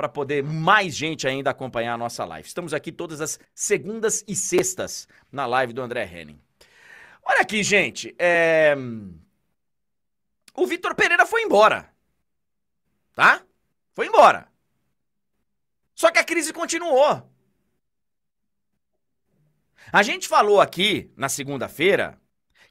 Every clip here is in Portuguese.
para poder mais gente ainda acompanhar a nossa live. Estamos aqui todas as segundas e sextas na live do André Henning. Olha aqui, gente. É... O Vitor Pereira foi embora. Tá? Foi embora. Só que a crise continuou. A gente falou aqui na segunda-feira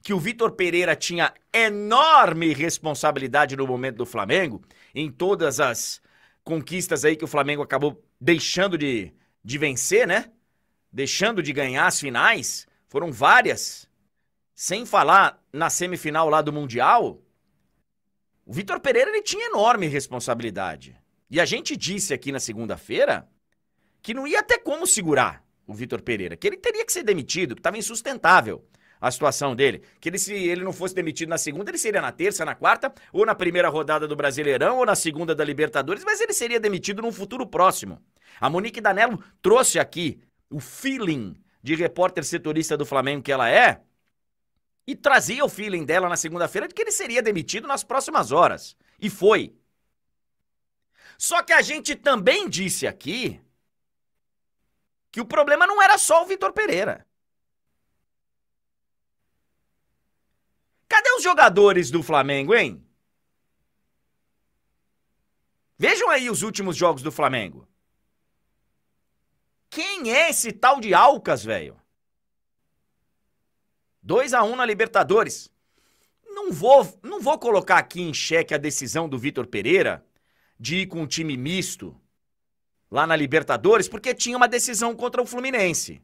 que o Vitor Pereira tinha enorme responsabilidade no momento do Flamengo, em todas as conquistas aí que o Flamengo acabou deixando de, de vencer, né? Deixando de ganhar as finais. Foram várias. Sem falar na semifinal lá do Mundial. O Vitor Pereira ele tinha enorme responsabilidade. E a gente disse aqui na segunda-feira que não ia até como segurar o Vitor Pereira, que ele teria que ser demitido, que estava insustentável a situação dele. Que ele, se ele não fosse demitido na segunda, ele seria na terça, na quarta, ou na primeira rodada do Brasileirão, ou na segunda da Libertadores, mas ele seria demitido num futuro próximo. A Monique Danello trouxe aqui o feeling de repórter setorista do Flamengo que ela é, e trazia o feeling dela na segunda-feira de que ele seria demitido nas próximas horas. E foi. Só que a gente também disse aqui que o problema não era só o Vitor Pereira. Cadê os jogadores do Flamengo, hein? Vejam aí os últimos jogos do Flamengo. Quem é esse tal de Alcas, velho? 2 a 1 na Libertadores. Não vou, não vou colocar aqui em xeque a decisão do Vitor Pereira de ir com um time misto lá na Libertadores, porque tinha uma decisão contra o Fluminense.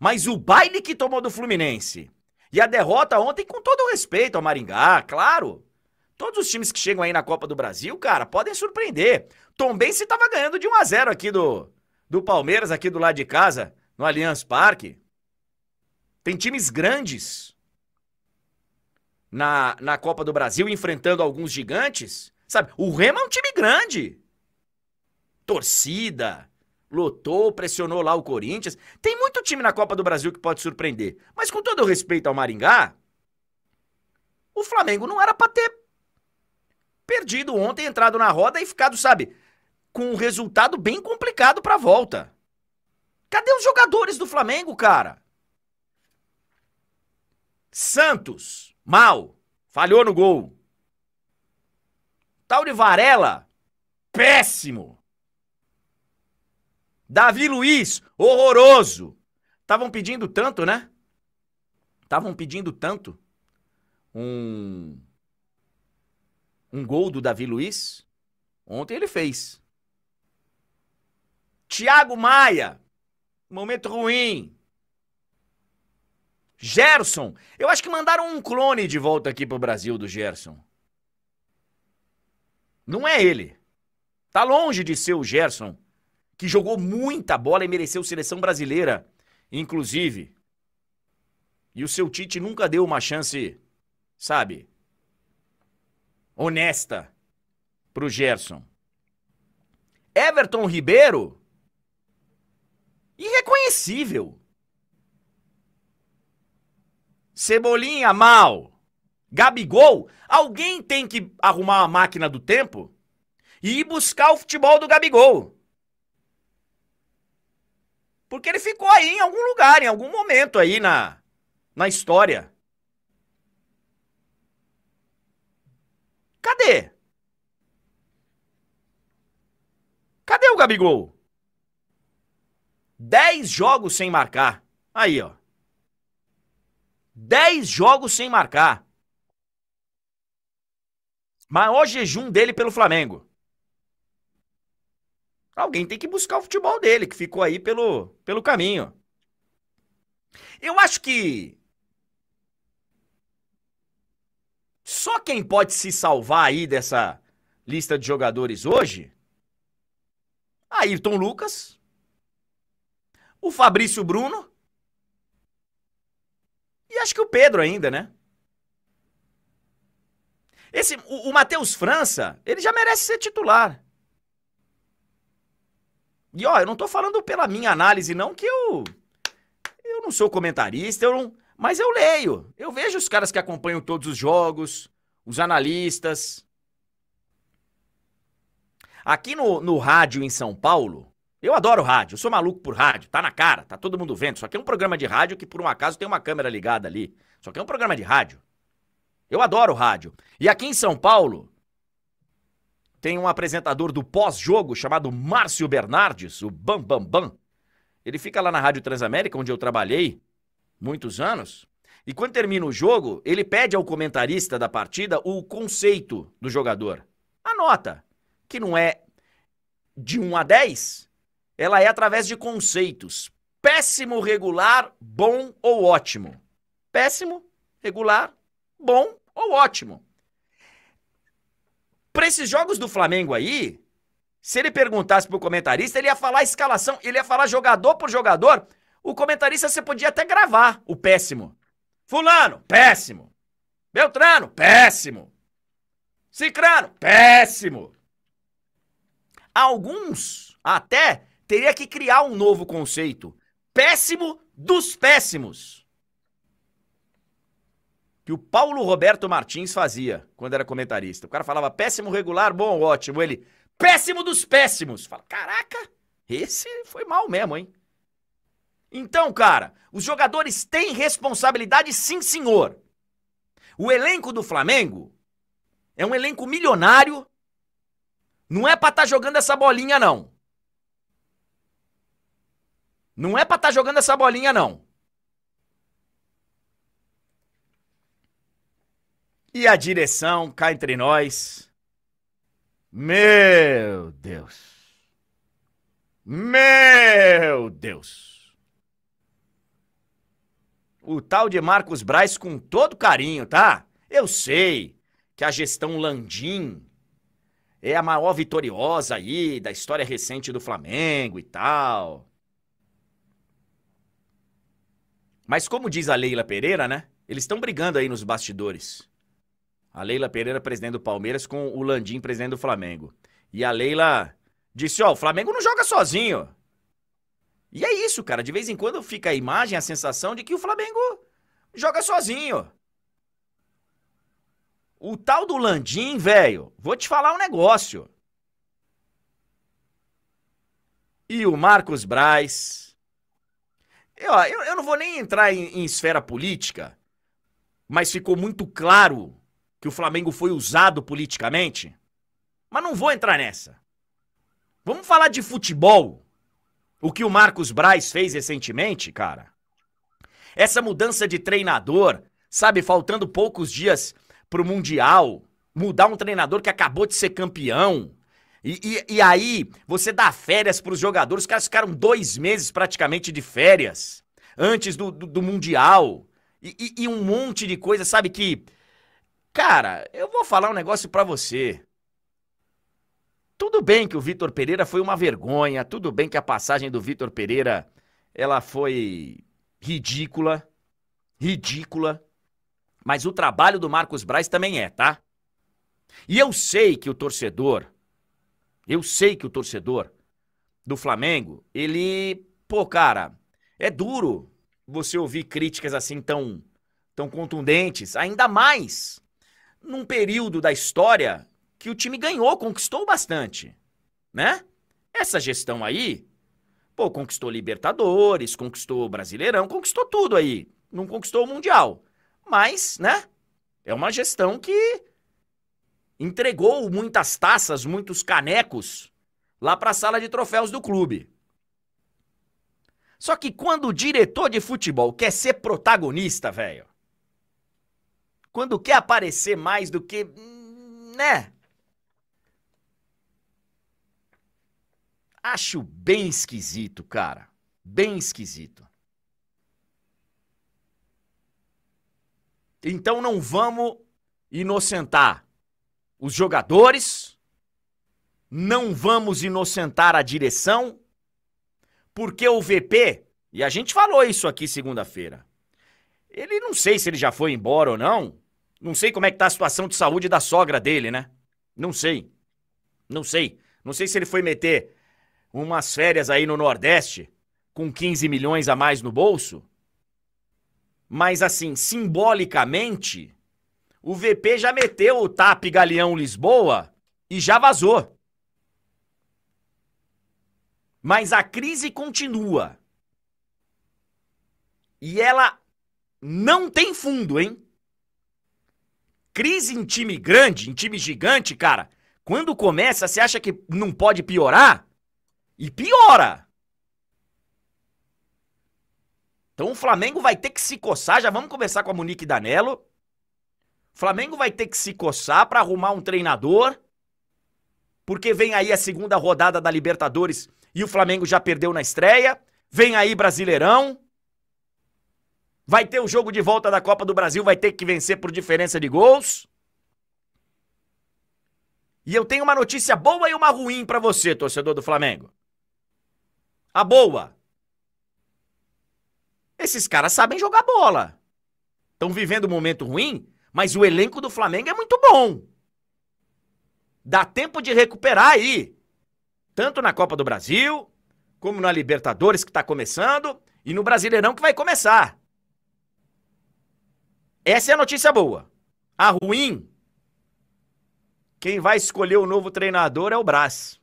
Mas o baile que tomou do Fluminense e a derrota ontem, com todo o respeito ao Maringá, claro. Todos os times que chegam aí na Copa do Brasil, cara, podem surpreender. se estava ganhando de 1 a 0 aqui do, do Palmeiras, aqui do lado de casa, no Allianz Parque. Tem times grandes na, na Copa do Brasil enfrentando alguns gigantes. Sabe, o Remo é um time grande. Torcida, lotou, pressionou lá o Corinthians. Tem muito time na Copa do Brasil que pode surpreender. Mas com todo o respeito ao Maringá, o Flamengo não era para ter perdido ontem, entrado na roda e ficado, sabe, com um resultado bem complicado para volta. Cadê os jogadores do Flamengo, cara? Santos, mal, falhou no gol. Tal Varela, péssimo. Davi Luiz, horroroso. Estavam pedindo tanto, né? Estavam pedindo tanto um um gol do Davi Luiz. Ontem ele fez. Thiago Maia, momento ruim. Gerson, eu acho que mandaram um clone de volta aqui pro Brasil do Gerson. Não é ele. Tá longe de ser o Gerson que jogou muita bola e mereceu seleção brasileira, inclusive. E o seu Tite nunca deu uma chance, sabe? Honesta pro Gerson. Everton Ribeiro irreconhecível. Cebolinha mal. Gabigol, alguém tem que arrumar a máquina do tempo e ir buscar o futebol do Gabigol. Porque ele ficou aí em algum lugar, em algum momento aí na, na história. Cadê? Cadê o Gabigol? 10 jogos sem marcar. Aí, ó. 10 jogos sem marcar. Maior jejum dele pelo Flamengo. Alguém tem que buscar o futebol dele, que ficou aí pelo, pelo caminho. Eu acho que. Só quem pode se salvar aí dessa lista de jogadores hoje. Ayrton Lucas. O Fabrício Bruno. E acho que o Pedro ainda, né? Esse, o, o Matheus França, ele já merece ser titular. E ó, eu não tô falando pela minha análise, não, que eu. Eu não sou comentarista, eu não. Mas eu leio. Eu vejo os caras que acompanham todos os jogos, os analistas. Aqui no, no rádio em São Paulo, eu adoro rádio, eu sou maluco por rádio, tá na cara, tá todo mundo vendo. Só que é um programa de rádio que por um acaso tem uma câmera ligada ali. Só que é um programa de rádio. Eu adoro rádio. E aqui em São Paulo, tem um apresentador do pós-jogo chamado Márcio Bernardes, o Bam Bam Bam. Ele fica lá na Rádio Transamérica, onde eu trabalhei muitos anos. E quando termina o jogo, ele pede ao comentarista da partida o conceito do jogador. A nota, que não é de 1 a 10, ela é através de conceitos. Péssimo, regular, bom ou ótimo. Péssimo, regular, bom ou ótimo. Para esses jogos do Flamengo aí, se ele perguntasse pro comentarista, ele ia falar escalação, ele ia falar jogador por jogador. O comentarista você podia até gravar o péssimo. Fulano, péssimo. Beltrano, péssimo. Cicrano, péssimo. Alguns até teria que criar um novo conceito. Péssimo dos péssimos que o Paulo Roberto Martins fazia quando era comentarista. O cara falava péssimo, regular, bom, ótimo. Ele, péssimo dos péssimos. Fala, caraca, esse foi mal mesmo, hein? Então, cara, os jogadores têm responsabilidade, sim, senhor. O elenco do Flamengo é um elenco milionário. Não é pra estar tá jogando essa bolinha, não. Não é pra estar tá jogando essa bolinha, não. E a direção cá entre nós. Meu Deus. Meu Deus. O tal de Marcos Braz com todo carinho, tá? Eu sei que a gestão Landim é a maior vitoriosa aí da história recente do Flamengo e tal. Mas como diz a Leila Pereira, né? Eles estão brigando aí nos bastidores. A Leila Pereira, presidente do Palmeiras, com o Landim, presidente do Flamengo. E a Leila disse: Ó, oh, o Flamengo não joga sozinho. E é isso, cara. De vez em quando fica a imagem, a sensação de que o Flamengo joga sozinho. O tal do Landim, velho, vou te falar um negócio. E o Marcos Braz. Eu, eu, eu não vou nem entrar em, em esfera política, mas ficou muito claro que o Flamengo foi usado politicamente? Mas não vou entrar nessa. Vamos falar de futebol. O que o Marcos Braz fez recentemente, cara? Essa mudança de treinador, sabe, faltando poucos dias pro Mundial, mudar um treinador que acabou de ser campeão. E, e, e aí, você dá férias pros jogadores, os caras ficaram dois meses praticamente de férias antes do, do, do Mundial. E, e, e um monte de coisa, sabe, que Cara, eu vou falar um negócio para você. Tudo bem que o Vitor Pereira foi uma vergonha, tudo bem que a passagem do Vitor Pereira ela foi ridícula, ridícula, mas o trabalho do Marcos Braz também é, tá? E eu sei que o torcedor, eu sei que o torcedor do Flamengo, ele, pô, cara, é duro você ouvir críticas assim tão tão contundentes, ainda mais num período da história que o time ganhou, conquistou bastante, né? Essa gestão aí, pô, conquistou Libertadores, conquistou Brasileirão, conquistou tudo aí. Não conquistou o Mundial. Mas, né? É uma gestão que entregou muitas taças, muitos canecos lá para a sala de troféus do clube. Só que quando o diretor de futebol quer ser protagonista, velho, quando quer aparecer mais do que. né? Acho bem esquisito, cara. Bem esquisito. Então não vamos inocentar os jogadores, não vamos inocentar a direção, porque o VP, e a gente falou isso aqui segunda-feira, ele não sei se ele já foi embora ou não, não sei como é que tá a situação de saúde da sogra dele, né? Não sei. Não sei. Não sei se ele foi meter umas férias aí no Nordeste com 15 milhões a mais no bolso. Mas assim, simbolicamente, o VP já meteu o TAP Galeão Lisboa e já vazou. Mas a crise continua. E ela não tem fundo, hein? Crise em time grande, em time gigante, cara, quando começa, você acha que não pode piorar? E piora! Então o Flamengo vai ter que se coçar. Já vamos começar com a Monique Danello. O Flamengo vai ter que se coçar para arrumar um treinador. Porque vem aí a segunda rodada da Libertadores e o Flamengo já perdeu na estreia. Vem aí Brasileirão. Vai ter o jogo de volta da Copa do Brasil, vai ter que vencer por diferença de gols. E eu tenho uma notícia boa e uma ruim para você, torcedor do Flamengo. A boa. Esses caras sabem jogar bola. Estão vivendo um momento ruim, mas o elenco do Flamengo é muito bom. Dá tempo de recuperar aí. Tanto na Copa do Brasil, como na Libertadores que está começando, e no Brasileirão que vai começar. Essa é a notícia boa. A ruim, quem vai escolher o novo treinador é o Brás.